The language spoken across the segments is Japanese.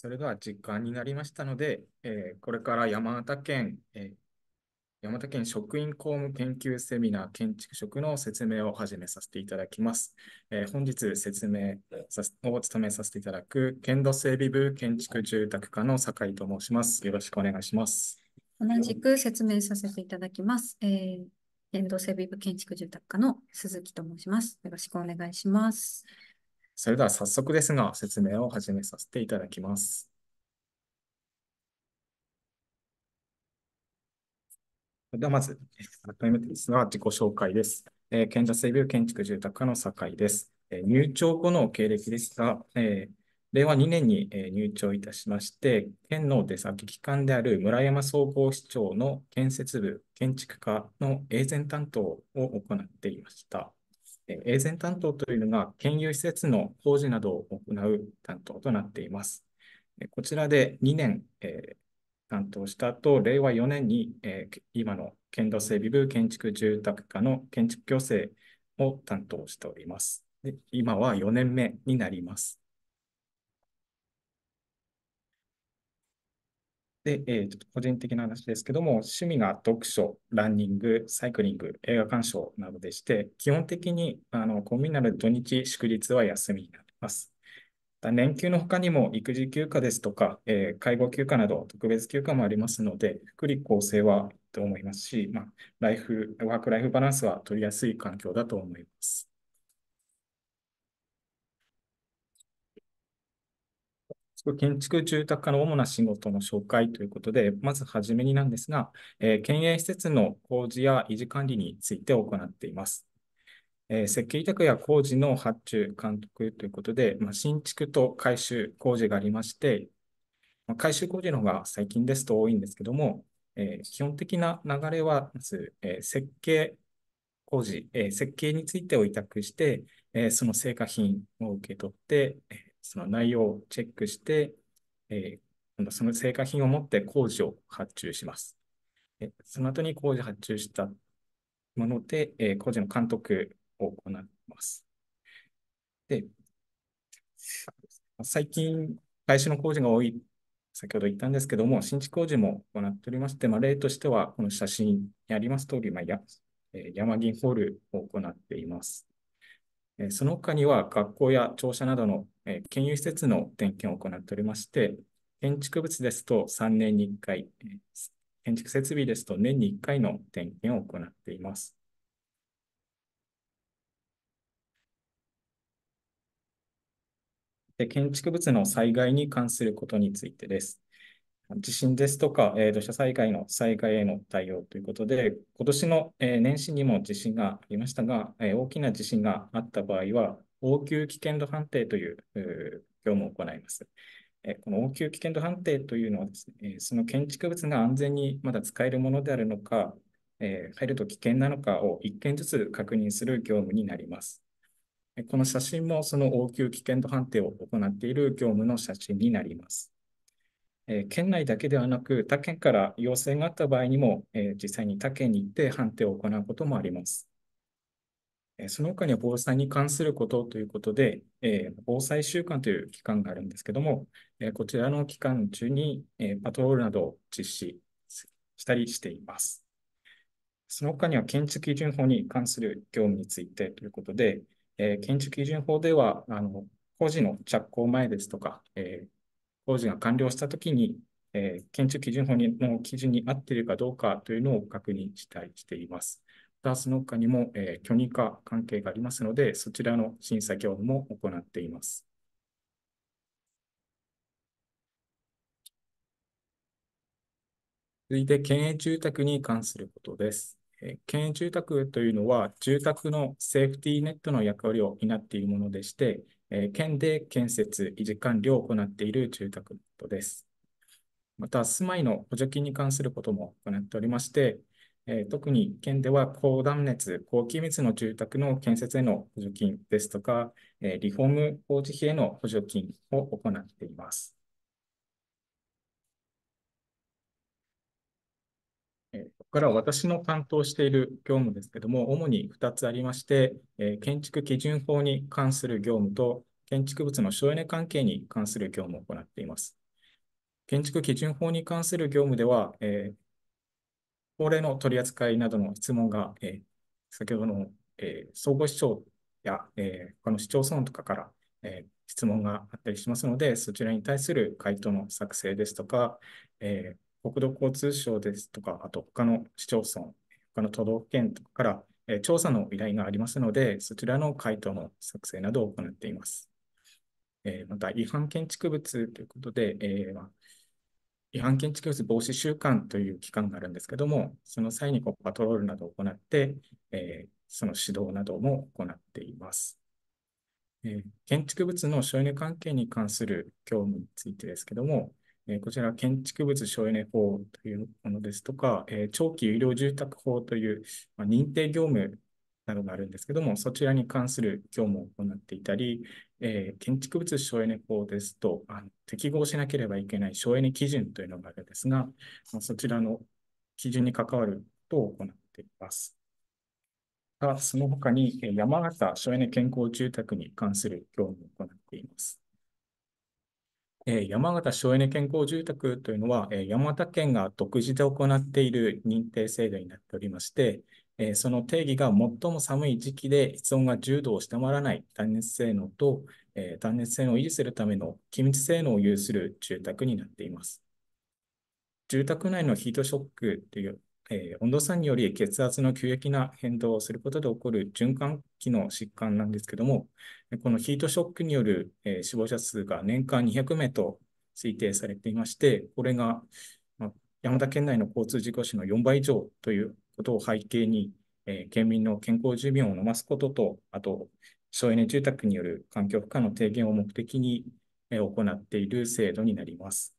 それでは時間になりましたので、えー、これから山形県、えー、山形県職員公務研究セミナー建築職の説明を始めさせていただきます。えー、本日説明を務めさせていただく、県土整備部建築住宅課の酒井と申します。よろしくお願いします。同じく説明させていただきます。えー、県土整備部建築住宅課の鈴木と申します。よろしくお願いします。それでは早速ですが、説明を始めさせていただきます。ではまず、改めてですが、自己紹介です。えー、県立整備建築住宅課の酒井です。えー、入庁後の経歴ですが、えー、令和2年に、えー、入庁いたしまして、県の出先機関である村山総合市長の建設部建築課のエー担当を行っていました。エー担当というのが、研究施設の工事などを行う担当となっています。こちらで2年、えー、担当した後、令和4年に、えー、今の県道整備部建築住宅課の建築行政を担当しております。で今は4年目になります。で、えー、ちょっと個人的な話ですけども、趣味が読書、ランニング、サイクリング、映画鑑賞などでして、基本的にあのコンビニなら土日、祝日は休みになります。年休の他にも育児休暇ですとか、えー、介護休暇など特別休暇もありますので、福利厚生はと思いますし、まあ、ライフ、ワークライフバランスは取りやすい環境だと思います。建築住宅化の主な仕事の紹介ということで、まずはじめになんですが、えー、県営施設の工事や維持管理について行っています。えー、設計委託や工事の発注、監督ということで、まあ、新築と改修工事がありまして、まあ、改修工事の方が最近ですと多いんですけども、えー、基本的な流れは、まず、え設計工事、え設計についてを委託して、えその成果品を受け取って、その内容をチェックして、えー、その成果品を持って工事を発注します。その後に工事発注したもので、えー、工事の監督を行います。で、最近、外資の工事が多い、先ほど言ったんですけども、新築工事も行っておりまして、まあ、例としては、この写真にあります通り、まあやえ山銀ホールを行っています。その他には学校や庁舎などの県有施設の点検を行っておりまして、建築物ですと3年に1回、建築設備ですと年に1回の点検を行っています。建築物の災害に関することについてです。地震ですとか、えー、土砂災害の災害への対応ということで、今年の、えー、年始にも地震がありましたが、えー、大きな地震があった場合は、応急危険度判定という業務を行います。えこの応急危険度判定というのはですね、えその建築物が安全にまだ使えるものであるのか、え入ると危険なのかを1件ずつ確認する業務になります。この写真もその応急危険度判定を行っている業務の写真になります。え県内だけではなく、他県から要請があった場合にも、え実際に他県に行って判定を行うこともあります。えその他には防災に関することということで、え防災週間という期間があるんですけども、えこちらの期間中に、えパトロールなどを実施したりしています。その他には建築基準法に関する業務についてということで、え建築基準法ではあの工事の着工前ですとか、え工事が完了したときに、えー、建築基準法の基準に合っているかどうかというのを確認したりしています。また、その他にも、えー、許認可関係がありますので、そちらの審査業務も行っています。続いて、県営住宅に関することです。県営住宅というのは、住宅のセーフティーネットの役割を担っているものでして、えー、県で建設、維持管理を行っている住宅です。また、住まいの補助金に関することも行っておりまして、えー、特に県では高断熱、高気密の住宅の建設への補助金ですとか、えー、リフォーム工事費への補助金を行っています。から私の担当している業務ですけども、主に2つありまして、えー、建築基準法に関する業務と、建築物の省エネ関係に関する業務を行っています。建築基準法に関する業務では、えー、法令の取り扱いなどの質問が、えー、先ほどの、え総合市長や、え他の市町村とかから、え質問があったりしますので、そちらに対する回答の作成ですとか、えー国土交通省ですとか、あと他の市町村、他の都道府県とかから、えー、調査の依頼がありますので、そちらの回答の作成などを行っています。えー、また、違反建築物ということで、えー、違反建築物防止週間という期間があるんですけども、その際にこうパトロールなどを行って、えー、その指導なども行っています。えー、建築物の省エネ関係に関する業務についてですけども、えこちら、建築物省エネ法というものですとか、え長期医療住宅法という、ま認定業務などがあるんですけども、そちらに関する業務を行っていたり、え建築物省エネ法ですとあの、適合しなければいけない省エネ基準というのがあるんですが、まそちらの基準に関わることを行っています。がその他に、山形省エネ健康住宅に関する業務を行っています。えー、山形省エネ健康住宅というのは、えー、山形県が独自で行っている認定制度になっておりまして、えー、その定義が最も寒い時期で室温が10度を下回らない断熱性能と、え断熱性能を維持するための機密性能を有する住宅になっています。住宅内のヒートショックというえー、温度差により血圧の急激な変動をすることで起こる循環器の疾患なんですけども、このヒートショックによる、えー、死亡者数が年間200名と推定されていまして、これが、ま、山田県内の交通事故死の4倍以上ということを背景に、えー、県民の健康寿命を延ばすことと、あと、省エネ住宅による環境負荷の低減を目的に、えー、行っている制度になります。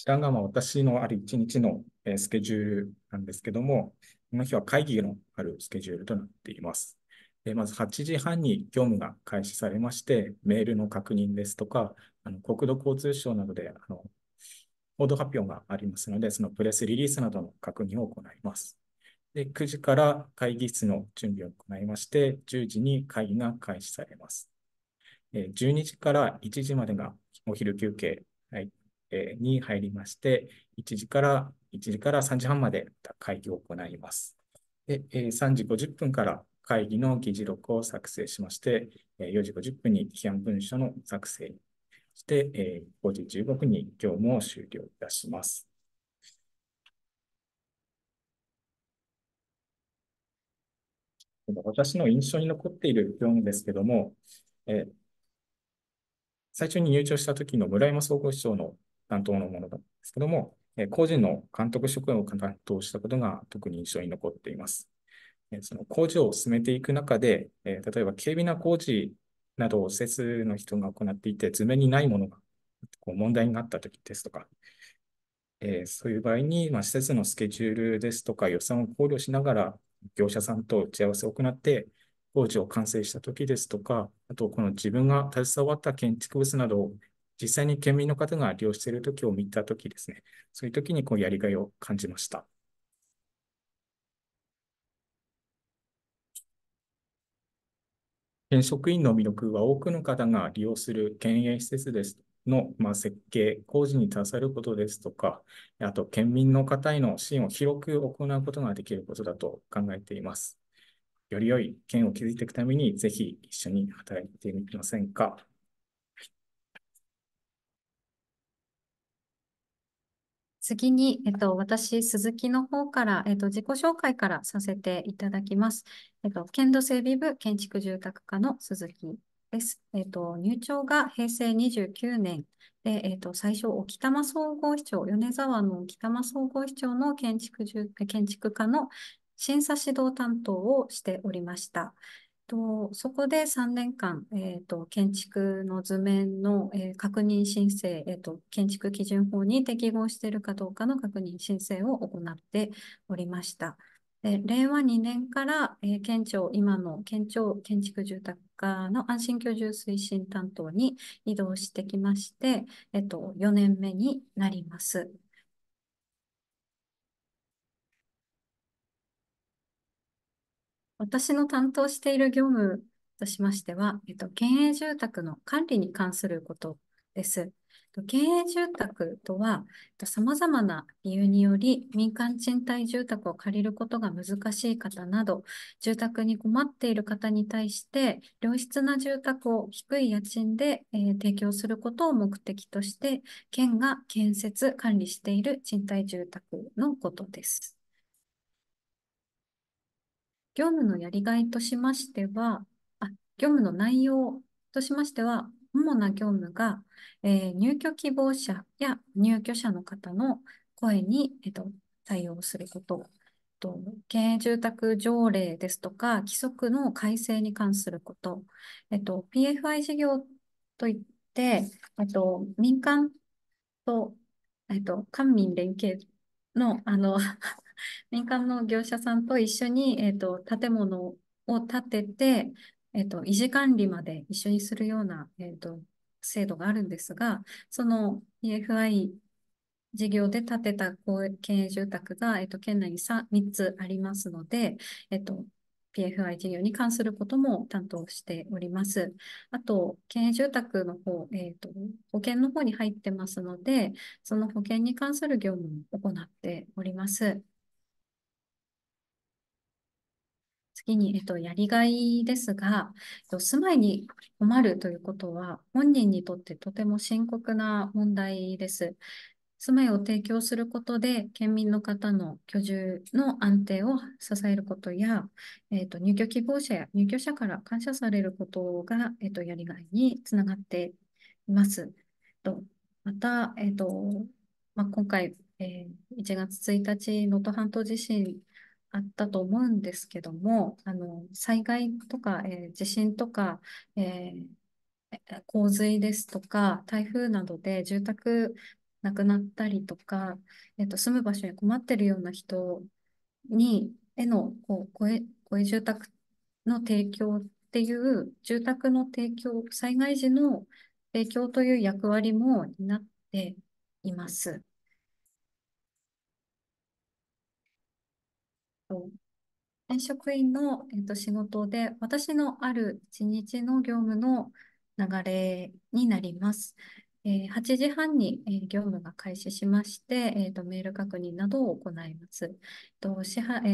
下がまあ私のある一日のスケジュールなんですけども、この日は会議のあるスケジュールとなっています。でまず8時半に業務が開始されまして、メールの確認ですとか、あの国土交通省などであの報道発表がありますので、そのプレスリリースなどの確認を行います。で9時から会議室の準備を行いまして、10時に会議が開始されます。12時から1時までがお昼休憩に入りまして、1時から1時から3時半まで会議を行います。で3時50分から会議の議事録を作成しまして、4時50分に批判文書の作成して、5時15分に業務を終了いたします。私の印象に残っている業務ですけども、え最初に入庁した時の村山総合市長の担当のものなんですけども、個人の監督職員を担当したことが特に印象に残っています。その工事を進めていく中で、例えば軽微な工事などを施設の人が行っていて、図面にないものがこう問題になった時ですとか、えそういう場合に、ま施設のスケジュールですとか予算を考慮しながら、業者さんと打ち合わせを行って、工事を完成した時ですとか、あとこの自分が携わった建築物などを実際に県民の方が利用している時を見た時ですね、そういう時にこうやりがいを感じました。県職員の魅力は多くの方が利用する県営施設ですの、まあ、設計、工事に携わることですとか、あと県民の方への支援を広く行うことができることだと考えています。より良い県を築いていくために、ぜひ一緒に働いてみませんか。次に、えっと、私、鈴木の方から、えっと、自己紹介からさせていただきます。えっと、県土整備部建築住宅課の鈴木です。えっと、入庁が平成29年で、えっと、最初、沖玉総合市長、米沢の沖玉総合市長の建築住建築課の審査指導担当をしておりました。と、そこで3年間、えーと、建築の図面の、えー、確認申請、えーと、建築基準法に適合しているかどうかの確認申請を行っておりました。で令和2年から、えー、県庁、今の県庁建築住宅課の安心居住推進担当に移動してきまして、えっ、ー、と、4年目になります。私の担当している業務としましては、えっと、県営住宅の管理に関することです。県営住宅とは、さまざまな理由により民間賃貸住宅を借りることが難しい方など、住宅に困っている方に対して、良質な住宅を低い家賃で、えー、提供することを目的として、県が建設・管理している賃貸住宅のことです。業務のやりがいとしましては、あ業務の内容としましては、主な業務が、えー、入居希望者や入居者の方の声に、えっと、対応すること、と経営住宅条例ですとか、規則の改正に関すること、えっと、PFI 事業といって、えっと、民間と、えっと、官民連携の、あの 民間の業者さんと一緒に、えーと、建物を建てて、えーと、維持管理まで一緒にするような、えーと、制度があるんですが、その EFI 事業で建てた県営住宅が、えー、と県内に 3, 3つありますので、えー、と PFI 事業に関することも担当しております。あと、県営住宅の方、えーと、保険の方に入ってますので、その保険に関する業務も行っております。次に、えっと、やりがいですが、住まいに困るということは、本人にとってとても深刻な問題です。住まいを提供することで、県民の方の居住の安定を支えることや、えっと、入居希望者や入居者から感謝されることが、えっと、やりがいにつながっています。とまた、えっとまあ、今回、えー、1月1日、能登半島地震あったと思うんですけども、あの災害とか、えー、地震とか、えー、洪水ですとか、台風などで住宅なくなったりとか、えーと、住む場所に困ってるような人にへのこう声住宅の提供っていう住宅の提供、災害時の提供という役割も担っています。転職員の、えと、仕事で、私のある一日の業務の流れになります。えー、8時半に、えー、業務が開始しまして、えーと、メール確認などを行います。えとえー、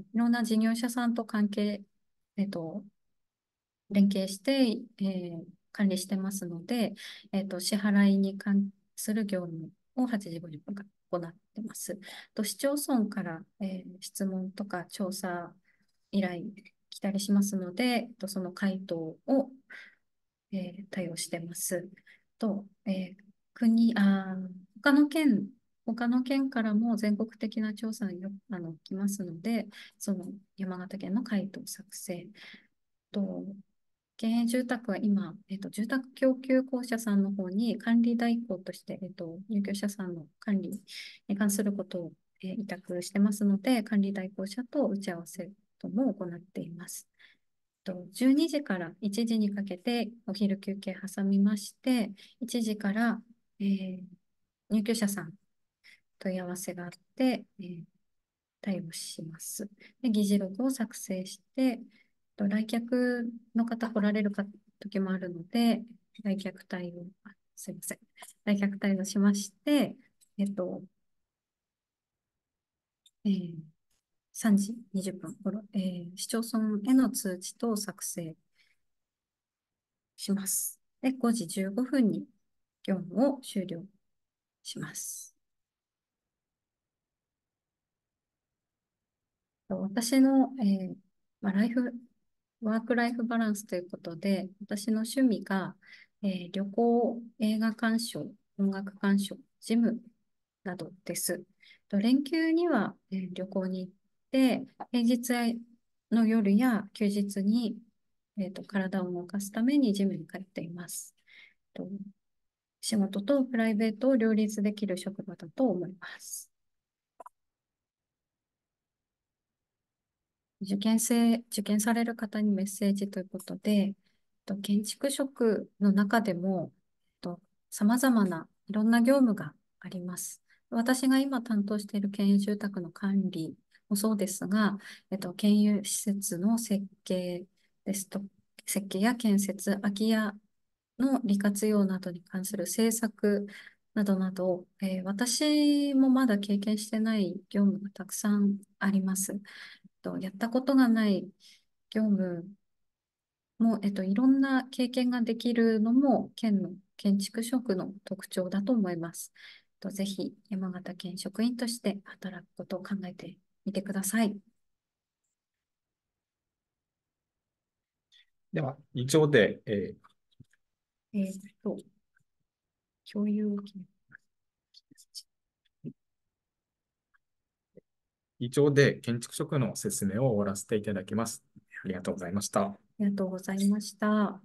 いろんな事業者さんと関係、えーと連携して、えー、管理してますので、えーと、支払いに関する業務を8時50分から行ってます。と市町村から、えー、質問とか調査依頼来たりしますので、とその回答を、えー、対応してます。と、えー、国あ他の県他の県からも全国的な調査にあの来ますので、その山形県の回答作成と、県営住宅は今、えと、住宅供給公社さんの方に管理代行として、えと、入居者さんの管理に関することを、えー、委託してますので、管理代行者と打ち合わせとも行っています。12時から1時にかけてお昼休憩挟みまして、1時から、えー、入居者さん問い合わせがあって、えー、対応しますで。議事録を作成して、と来客の方来られる時もあるので、来客対応、すみません。来客対応しまして、えっと、えー、3時20分頃、えー、市町村への通知等作成します。で、5時15分に業務を終了します。私の、えーまあ、ライフワークライフバランスということで、私の趣味が、えー、旅行、映画鑑賞、音楽鑑賞、ジムなどです。と連休には、えー、旅行に行って、平日の夜や休日に、えーと、と体を動かすためにジムに通っています。と仕事とプライベートを両立できる職場だと思います。受験生、受験される方にメッセージということで、と建築職の中でも、と様々ないろんな業務があります。私が今担当している県営住宅の管理もそうですが、えっと、県有施設の設計ですと、設計や建設、空き家の利活用などに関する政策などなど、えー、私もまだ経験してない業務がたくさんあります。と、やったことがない業務も、えっと、いろんな経験ができるのも、県の建築職の特徴だと思います。と、ぜひ、山形県職員として働くことを考えてみてください。では、以上で、えー、えっと、共有を決め以上で建築職の説明を終わらせていただきます。ありがとうございました。ありがとうございました。